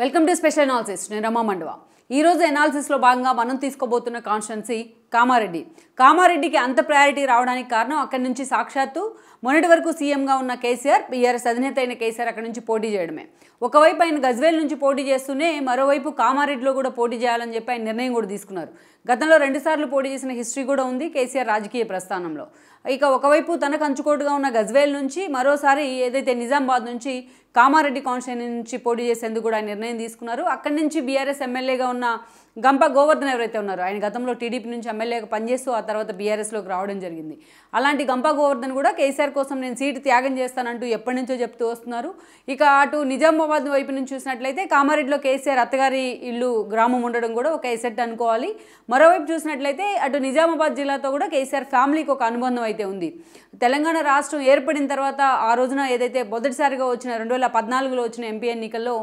Welcome to special analysis నేను రమా మండవ ఈరోజు అనాలిసిస్లో భాగంగా మనం తీసుకోబోతున్న కాన్స్టెన్సీ కామారెడ్డి కామారెడ్డికి అంత ప్రయారిటీ రావడానికి కారణం అక్కడి నుంచి సాక్షాత్తు మొన్నటి వరకు సీఎంగా ఉన్న కేసీఆర్ బీఆర్ఎస్ అధినేత అయిన కేసీఆర్ అక్కడి నుంచి పోటీ చేయడమే ఒకవైపు ఆయన గజ్వేల్ నుంచి పోటీ చేస్తూనే మరోవైపు కామారెడ్డిలో కూడా పోటీ చేయాలని చెప్పి ఆయన నిర్ణయం కూడా తీసుకున్నారు గతంలో రెండుసార్లు పోటీ చేసిన హిస్టరీ కూడా ఉంది కేసీఆర్ రాజకీయ ప్రస్థానంలో ఇక ఒకవైపు తనకు అంచుకోటుగా ఉన్న గజ్వేల్ నుంచి మరోసారి ఏదైతే నిజామాబాద్ నుంచి కామారెడ్డి కాన్స్టిట్యూన్ నుంచి పోటీ చేసేందుకు కూడా నిర్ణయం తీసుకున్నారు అక్కడి నుంచి బీఆర్ఎస్ ఎమ్మెల్యేగా ఉన్న గంప గోవర్ధన్ ఎవరైతే ఉన్నారో ఆయన గతంలో టీడీపీ నుంచి ఎమ్మెల్యే ఎమ్మెల్యేగా పనిచేస్తూ ఆ తర్వాత బీఆర్ఎస్లోకి రావడం జరిగింది అలాంటి గంపా గోవర్ధన్ కూడా కేసీఆర్ కోసం నేను సీటు త్యాగం చేస్తానంటూ ఎప్పటి నుంచో చెప్తూ వస్తున్నారు ఇక అటు నిజామాబాద్ వైపు నుంచి చూసినట్లయితే కామారెడ్డిలో కేసీఆర్ అత్తగారి ఇల్లు గ్రామం ఉండడం కూడా ఒక ఎసెట్ అనుకోవాలి మరోవైపు చూసినట్లయితే అటు నిజామాబాద్ జిల్లాతో కూడా కేసీఆర్ ఫ్యామిలీకి ఒక అనుబంధం అయితే ఉంది తెలంగాణ రాష్ట్రం ఏర్పడిన తర్వాత ఆ రోజున ఏదైతే మొదటిసారిగా వచ్చిన రెండు వేల పద్నాలుగులో వచ్చిన ఎంపీ ఎన్నికల్లో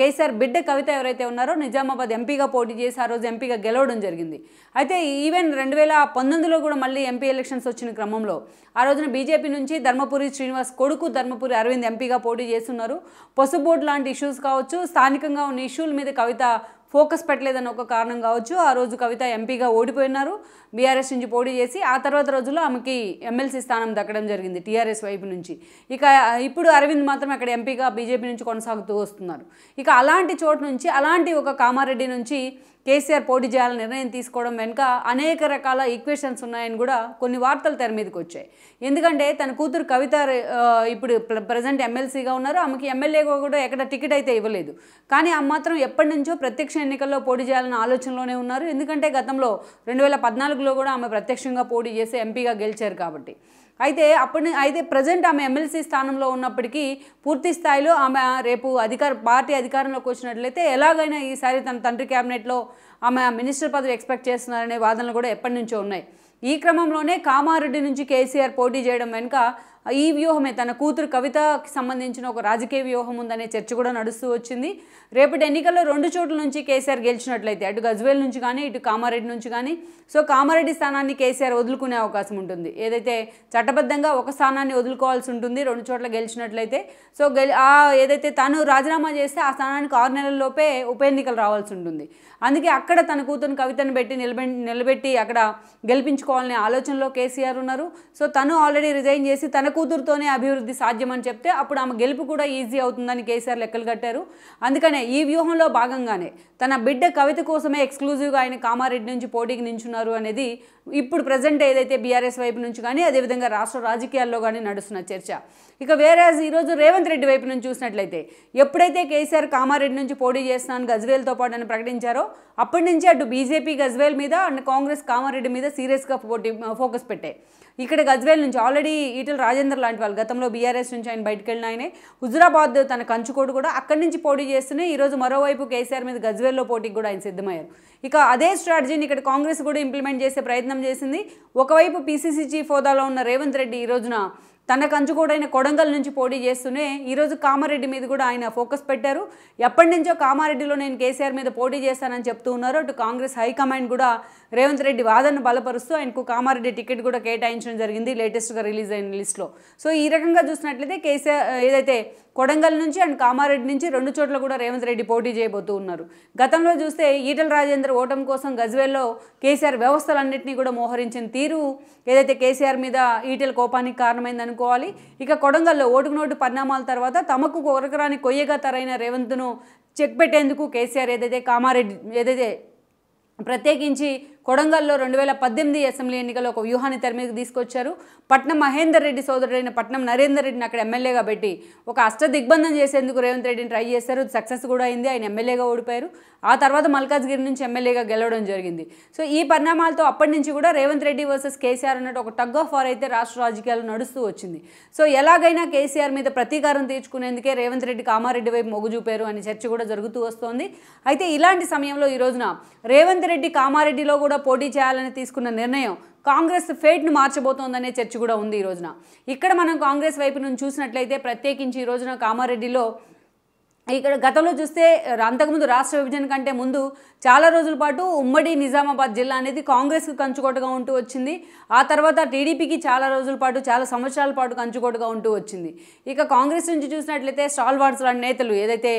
కేసీఆర్ బిడ్డ కవిత ఎవరైతే ఉన్నారో నిజామాబాద్ ఎంపీగా పోటీ చేసి ఆ రోజు ఎంపీగా గెలవడం జరిగింది అయితే ఈవెన్ రెండు వేల పంతొమ్మిదిలో కూడా మళ్ళీ ఎంపీ ఎలక్షన్స్ వచ్చిన క్రమంలో ఆ రోజున బీజేపీ నుంచి ధర్మపురి శ్రీనివాస్ కొడుకు ధర్మపురి అరవింద్ ఎంపీగా పోటీ చేస్తున్నారు పసుబోర్డు లాంటి ఇష్యూస్ కావచ్చు స్థానికంగా ఉన్న ఇష్యూల మీద కవిత ఫోకస్ పెట్టలేదని ఒక కారణం కావచ్చు ఆ రోజు కవిత ఎంపీగా ఓడిపోయినారు బీఆర్ఎస్ నుంచి పోటీ చేసి ఆ తర్వాత రోజుల్లో ఆమెకి ఎమ్మెల్సీ స్థానం దక్కడం జరిగింది టీఆర్ఎస్ వైపు నుంచి ఇక ఇప్పుడు అరవింద్ మాత్రం అక్కడ ఎంపీగా బీజేపీ నుంచి కొనసాగుతూ వస్తున్నారు ఇక అలాంటి చోటు నుంచి అలాంటి ఒక కామారెడ్డి నుంచి కేసీఆర్ పోటీ చేయాలని నిర్ణయం తీసుకోవడం వెనుక అనేక రకాల ఈక్వేషన్స్ ఉన్నాయని కూడా కొన్ని వార్తలు తెర మీదకి వచ్చాయి ఎందుకంటే తన కూతురు కవిత ఇప్పుడు ప్రజెంట్ ఎమ్మెల్సీగా ఉన్నారు ఆమెకి ఎమ్మెల్యేగా కూడా ఎక్కడ టికెట్ అయితే ఇవ్వలేదు కానీ ఆమె మాత్రం ఎప్పటి నుంచో ప్రత్యక్ష ఎన్నికల్లో పోటీ చేయాలని ఆలోచనలోనే ఉన్నారు ఎందుకంటే గతంలో రెండు వేల పద్నాలుగులో కూడా ఆమె ప్రత్యక్షంగా పోటీ చేసి ఎంపీగా గెలిచారు కాబట్టి అయితే అప్పటి అయితే ప్రజెంట్ ఆమె ఎమ్మెల్సీ స్థానంలో ఉన్నప్పటికీ పూర్తి స్థాయిలో ఆమె రేపు అధికార పార్టీ అధికారంలోకి వచ్చినట్లయితే ఎలాగైనా ఈసారి తన తండ్రి క్యాబినెట్లో ఆమె మినిస్టర్ పదవి ఎక్స్పెక్ట్ చేస్తున్నారనే వాదనలు కూడా ఎప్పటి నుంచో ఉన్నాయి ఈ క్రమంలోనే కామారెడ్డి నుంచి కేసీఆర్ పోటీ చేయడం వెనుక ఈ వ్యూహమే తన కూతురు కవితకి సంబంధించిన ఒక రాజకీయ వ్యూహం ఉందనే చర్చ కూడా నడుస్తూ వచ్చింది రేపటి ఎన్నికల్లో రెండు చోట్ల నుంచి కేసీఆర్ గెలిచినట్లయితే అటు గజ్వేల్ నుంచి కానీ ఇటు కామారెడ్డి నుంచి కానీ సో కామారెడ్డి స్థానాన్ని కేసీఆర్ వదులుకునే అవకాశం ఉంటుంది ఏదైతే చట్టబద్ధంగా ఒక స్థానాన్ని వదులుకోవాల్సి ఉంటుంది రెండు చోట్ల గెలిచినట్లయితే సో ఆ ఏదైతే తను రాజీనామా చేస్తే ఆ స్థానానికి ఆరు నెలల్లోపే ఉప ఎన్నికలు రావాల్సి ఉంటుంది అందుకే అక్కడ తన కూతురు కవితను పెట్టి నిలబె నిలబెట్టి అక్కడ గెలిపించుకోవాలనే ఆలోచనలో కేసీఆర్ ఉన్నారు సో తను ఆల్రెడీ రిజైన్ చేసి తన కూతురుతోనే అభివృద్ధి సాధ్యమని చెప్తే అప్పుడు ఆమె గెలుపు కూడా ఈజీ అవుతుందని కేసీఆర్ లెక్కలు కట్టారు అందుకనే ఈ వ్యూహంలో భాగంగానే తన బిడ్డ కవిత కోసమే ఎక్స్క్లూజివ్గా ఆయన కామారెడ్డి నుంచి పోటీకి నించున్నారు అనేది ఇప్పుడు ప్రజెంట్ ఏదైతే బీఆర్ఎస్ వైపు నుంచి కానీ అదేవిధంగా రాష్ట్ర రాజకీయాల్లో కానీ నడుస్తున్న చర్చ ఇక వేరే ఈరోజు రేవంత్ రెడ్డి వైపు నుంచి చూసినట్లయితే ఎప్పుడైతే కేసీఆర్ కామారెడ్డి నుంచి పోటీ చేస్తున్నాను గజ్వేల్తో పాటు అని ప్రకటించారో అప్పటి నుంచి అటు బీజేపీ గజ్వేల్ మీద అండ్ కాంగ్రెస్ కామారెడ్డి మీద సీరియస్గా పోటీ ఫోకస్ పెట్టాయి ఇక్కడ గజ్వేల్ నుంచి ఆల్రెడీ ఈటల రాజేందర్ లాంటి వాళ్ళు గతంలో బీఆర్ఎస్ నుంచి ఆయన బయటకు వెళ్ళిన ఆయనే హుజురాబాద్ తన కంచుకోడు కూడా అక్కడి నుంచి పోటీ చేస్తూనే ఈరోజు మరోవైపు కేసీఆర్ మీద గజ్వేల్లో పోటీకి కూడా ఆయన సిద్ధమయ్యారు ఇక అదే స్ట్రాటజీని ఇక్కడ కాంగ్రెస్ కూడా ఇంప్లిమెంట్ చేసే ప్రయత్నం చేసింది ఒకవైపు పీసీసీ చీఫ్ హోదాలో ఉన్న రేవంత్ రెడ్డి ఈ రోజున తన కంచుకోడైన కొడంగల్ నుంచి పోటీ చేస్తూనే ఈరోజు కామారెడ్డి మీద కూడా ఆయన ఫోకస్ పెట్టారు ఎప్పటి నుంచో కామారెడ్డిలో నేను కేసీఆర్ మీద పోటీ చేస్తానని చెప్తూ ఉన్నారు అటు కాంగ్రెస్ హైకమాండ్ కూడా రేవంత్ రెడ్డి వాదనను బలపరుస్తూ ఆయనకు కామారెడ్డి టికెట్ కూడా కేటాయించడం జరిగింది లేటెస్ట్గా రిలీజ్ అయిన లిస్ట్లో సో ఈ రకంగా చూసినట్లయితే కేసీఆర్ ఏదైతే కొడంగల్ నుంచి అండ్ కామారెడ్డి నుంచి రెండు చోట్ల కూడా రేవంత్ రెడ్డి పోటీ చేయబోతూ ఉన్నారు గతంలో చూస్తే ఈటల రాజేందర్ ఓటం కోసం గజ్వేల్లో కేసీఆర్ వ్యవస్థలన్నింటినీ కూడా మోహరించిన తీరు ఏదైతే కేసీఆర్ మీద ఈటల కోపానికి కారణమైందనుకోవాలి ఇక కొడంగల్లో ఓటుకు నోటు పరిణామాల తర్వాత తమకు కొరకరాని కొయ్యగా తరైన రేవంత్ను చెక్ పెట్టేందుకు కేసీఆర్ ఏదైతే కామారెడ్డి ఏదైతే ప్రత్యేకించి కొడంగల్లో రెండు వేల పద్దెనిమిది అసెంబ్లీ ఎన్నికల్లో ఒక వ్యూహాన్ని తెర మీదకి తీసుకొచ్చారు పట్నం మహేందర్ రెడ్డి సోదరుడైన పట్నం నరేందర్ రెడ్డిని అక్కడ ఎమ్మెల్యేగా పెట్టి ఒక అష్ట దిగ్బంధం చేసేందుకు రేవంత్ రెడ్డిని ట్రై చేశారు సక్సెస్ కూడా అయింది ఆయన ఎమ్మెల్యేగా ఓడిపోయారు ఆ తర్వాత మల్కాజ్గిరి నుంచి ఎమ్మెల్యేగా గెలవడం జరిగింది సో ఈ పరిణామాలతో అప్పటి నుంచి కూడా రేవంత్ రెడ్డి వర్సెస్ కేసీఆర్ అన్నట్టు ఒక టగ్ ఆఫ్ వార్ అయితే రాష్ట్ర రాజకీయాలు నడుస్తూ వచ్చింది సో ఎలాగైనా కేసీఆర్ మీద ప్రతీకారం తీర్చుకునేందుకే రేవంత్ రెడ్డి కామారెడ్డి వైపు మొగ్గు చూపారు అనే చర్చ కూడా జరుగుతూ వస్తోంది అయితే ఇలాంటి సమయంలో ఈ రోజున రేవంత్ రెడ్డి కామారెడ్డిలో కూడా కూడా పోటీ చేయాలని తీసుకున్న నిర్ణయం కాంగ్రెస్ ఫేట్ను మార్చబోతోందనే చర్చ కూడా ఉంది ఈ రోజున ఇక్కడ మనం కాంగ్రెస్ వైపు నుంచి చూసినట్లయితే ప్రత్యేకించి ఈ రోజున కామారెడ్డిలో ఇక్కడ గతంలో చూస్తే అంతకుముందు రాష్ట్ర విభజన కంటే ముందు చాలా రోజుల పాటు ఉమ్మడి నిజామాబాద్ జిల్లా అనేది కాంగ్రెస్కి కంచుకోటగా ఉంటూ వచ్చింది ఆ తర్వాత టీడీపీకి చాలా రోజుల పాటు చాలా సంవత్సరాల పాటు కంచుకోటగా ఉంటూ వచ్చింది ఇక కాంగ్రెస్ నుంచి చూసినట్లయితే స్టాల్వార్డ్స్ లాంటి నేతలు ఏదైతే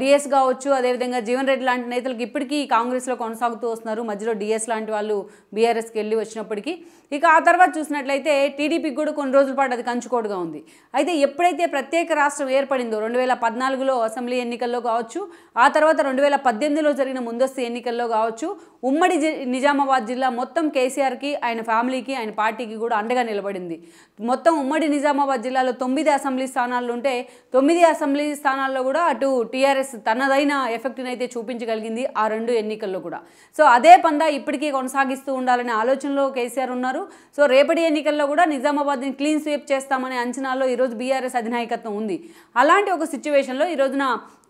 డిఎస్ కావచ్చు అదేవిధంగా జీవన్ రెడ్డి లాంటి నేతలకు ఇప్పటికీ కాంగ్రెస్లో కొనసాగుతూ వస్తున్నారు మధ్యలో డిఎస్ లాంటి వాళ్ళు బీఆర్ఎస్కి వెళ్ళి వచ్చినప్పటికీ ఇక ఆ తర్వాత చూసినట్లయితే టీడీపీకి కూడా కొన్ని రోజుల పాటు అది కంచుకోడుగా ఉంది అయితే ఎప్పుడైతే ప్రత్యేక రాష్ట్రం ఏర్పడిందో రెండు వేల పద్నాలుగులో అసెంబ్లీ ఎన్నికల్లో కావచ్చు ఆ తర్వాత రెండు వేల పద్దెనిమిదిలో జరిగిన ముందస్తు ఎన్నికల్లో కావచ్చు ఉమ్మడి నిజామాబాద్ జిల్లా మొత్తం కేసీఆర్కి ఆయన ఫ్యామిలీకి ఆయన పార్టీకి కూడా అండగా నిలబడింది మొత్తం ఉమ్మడి నిజామాబాద్ జిల్లాలో తొమ్మిది అసెంబ్లీ స్థానాలు ఉంటే తొమ్మిది అసెంబ్లీ స్థానాల్లో కూడా అటు టీఆర్ఎస్ తనదైన ఎఫెక్ట్ని అయితే చూపించగలిగింది ఆ రెండు ఎన్నికల్లో కూడా సో అదే పందా ఇప్పటికీ కొనసాగిస్తూ ఉండాలనే ఆలోచనలో కేసీఆర్ ఉన్నారు సో రేపటి ఎన్నికల్లో కూడా నిజామాబాద్ని క్లీన్ స్వీప్ చేస్తామనే అంచనాల్లో ఈరోజు బీఆర్ఎస్ అధినాయకత్వం ఉంది అలాంటి ఒక సిచ్యువేషన్లో ఈ రోజున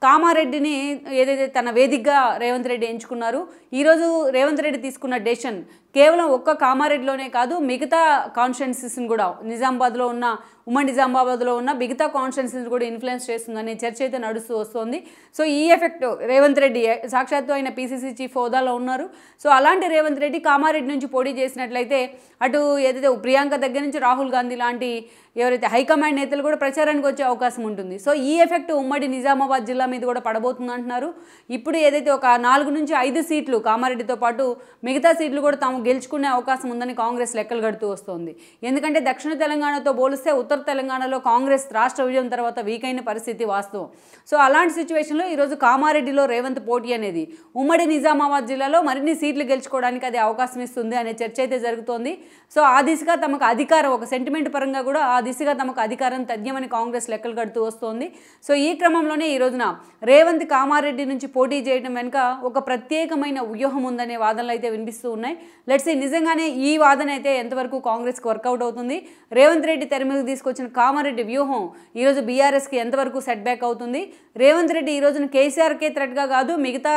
కామారెడ్డిని ఏదైతే తన వేదికగా రేవంత్ రెడ్డి ఎంచుకున్నారు ఈరోజు రేవంత్ రెడ్డి తీసుకున్న డెసిషన్ కేవలం ఒక్క కామారెడ్డిలోనే కాదు మిగతా కాన్స్టిట్యున్సీస్ని కూడా నిజామాబాద్లో ఉన్న ఉమ్మడి నిజామాబాద్లో ఉన్న మిగతా కాన్స్టిట్యున్సీని కూడా ఇన్ఫ్లుయెన్స్ చేస్తుందనే చర్చ అయితే నడుస్తూ వస్తుంది సో ఈ ఎఫెక్ట్ రేవంత్ రెడ్డి సాక్షాత్తు అయిన పీసీసీ చీఫ్ హోదాలో ఉన్నారు సో అలాంటి రేవంత్ రెడ్డి కామారెడ్డి నుంచి పోటీ చేసినట్లయితే అటు ఏదైతే ప్రియాంక దగ్గర నుంచి రాహుల్ గాంధీ లాంటి ఎవరైతే హైకమాండ్ నేతలు కూడా ప్రచారానికి వచ్చే అవకాశం ఉంటుంది సో ఈ ఎఫెక్ట్ ఉమ్మడి నిజామాబాద్ జిల్లా మీద కూడా పడబోతుంది అంటున్నారు ఇప్పుడు ఏదైతే ఒక నాలుగు నుంచి ఐదు సీట్లు కామారెడ్డితో పాటు మిగతా సీట్లు కూడా తాము గెలుచుకునే అవకాశం ఉందని కాంగ్రెస్ లెక్కలు కడుతూ వస్తోంది ఎందుకంటే దక్షిణ తెలంగాణతో పోలిస్తే ఉత్తర తెలంగాణలో కాంగ్రెస్ రాష్ట్ర విజయం తర్వాత వీక్ అయిన పరిస్థితి వాస్తవం సో అలాంటి సిచ్యువేషన్లో ఈరోజు కామారెడ్డిలో రేవంత్ పోటీ అనేది ఉమ్మడి నిజామాబాద్ జిల్లాలో మరిన్ని సీట్లు గెలుచుకోవడానికి అది అవకాశం ఇస్తుంది అనే చర్చ అయితే జరుగుతోంది సో ఆ దిశగా తమకు అధికారం ఒక సెంటిమెంట్ పరంగా కూడా ఆ ఆ దిశగా తమకు అధికారం తథ్యమని కాంగ్రెస్ లెక్కలు కడుతూ వస్తోంది సో ఈ క్రమంలోనే ఈ రోజున రేవంత్ కామారెడ్డి నుంచి పోటీ చేయడం వెనుక ఒక ప్రత్యేకమైన వ్యూహం ఉందనే వాదనలు అయితే వినిపిస్తూ ఉన్నాయి లెట్స్ నిజంగానే ఈ వాదన అయితే ఎంతవరకు కాంగ్రెస్కి వర్కౌట్ అవుతుంది రేవంత్ రెడ్డి తెర తీసుకొచ్చిన కామారెడ్డి వ్యూహం ఈరోజు బీఆర్ఎస్కి ఎంతవరకు సెట్ బ్యాక్ అవుతుంది రేవంత్ రెడ్డి ఈ రోజున కేసీఆర్కే థ్రెట్గా కాదు మిగతా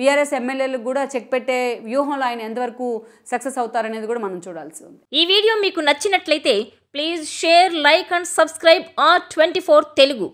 బీఆర్ఎస్ ఎమ్మెల్యేలకు కూడా చెక్ పెట్టే వ్యూహంలో ఆయన ఎంతవరకు సక్సెస్ అవుతారనేది కూడా మనం చూడాల్సి ఉంది ఈ వీడియో మీకు నచ్చినట్లయితే Please share, like and subscribe our 24 Telugu.